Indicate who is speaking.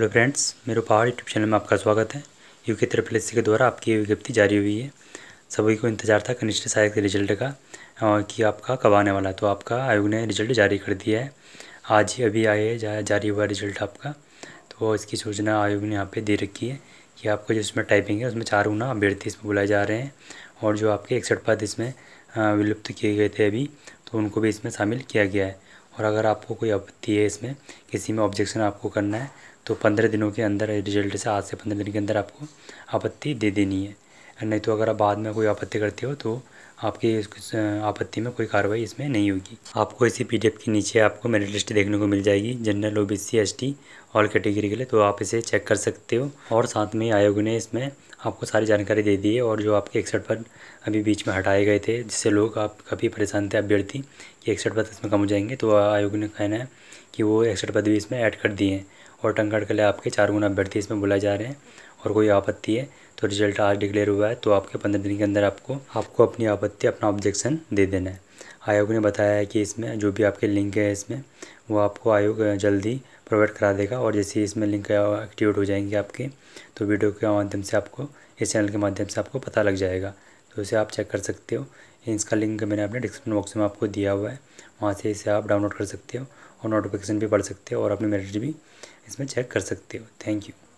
Speaker 1: hello friends मेरे पहाड़ YouTube channel में आपका स्वागत है यू के त्रिपल एस के द्वारा आपकी विज्ञप्ति जारी हुई है सभी को इंतजार था कनिष्ठ सहायक के रिजल्ट का कि आपका कब आने वाला तो आपका आयोग ने रिजल्ट जारी कर दिया है आज ही अभी आए जा, जारी हुआ रिजल्ट आपका तो इसकी सूचना आयोग ने यहाँ पर दे रखी है कि आपका जो इसमें टाइपिंग है उसमें चार गुना अभ्यर्थी इसमें बुलाए जा रहे हैं और जो आपके इकसठ पद इसमें विलुप्त किए गए थे अभी तो उनको भी इसमें शामिल किया गया है और अगर आपको कोई आपत्ति है इसमें किसी में ऑब्जेक्शन आपको करना है तो पंद्रह दिनों के अंदर रिजल्ट से आज से पंद्रह दिन के अंदर आपको आपत्ति दे देनी है नहीं तो अगर आप बाद में कोई आपत्ति करते हो तो आपकी आपत्ति में कोई कार्रवाई इसमें नहीं होगी आपको इसी पी के नीचे आपको मेरिट लिस्ट देखने को मिल जाएगी general O B C S T all category के लिए तो आप इसे चेक कर सकते हो और साथ में आयोग ने इसमें आपको सारी जानकारी दे दी है और जो आपके इकसठ पद अभी बीच में हटाए गए थे जिससे लोग आप काफ़ी परेशान थे अभ्यर्थी कि इकसठ पद इसमें कम हो जाएंगे तो आयोग ने कहना है कि वो इकसठ पद भी इसमें ऐड कर दिए हैं और टंकड़ के लिए आपके चार गुना अभ्यर्थी इसमें बुलाए जा रहे हैं और कोई आपत्ति है तो रिजल्ट आज डिक्लेयर हुआ है तो आपके पंद्रह दिन के अंदर आपको आपको अपनी आपत्ति अपना ऑब्जेक्शन दे देना है आयोग ने बताया है कि इसमें जो भी आपके लिंक है इसमें वो आपको आयोग जल्दी प्रोवाइड करा देगा और जैसे ही इसमें लिंक एक्टिवेट हो जाएंगे आपके तो वीडियो के माध्यम से आपको इस चैनल के माध्यम से आपको पता लग जाएगा तो इसे आप चेक कर सकते हो इसका लिंक मैंने अपने डिस्क्रिप्शन बॉक्स में आपको दिया हुआ है वहाँ से इसे आप डाउनलोड कर सकते हो और नोटिफिकेशन भी पढ़ सकते हो और अपनी मेरिट भी इसमें चेक कर सकते हो थैंक यू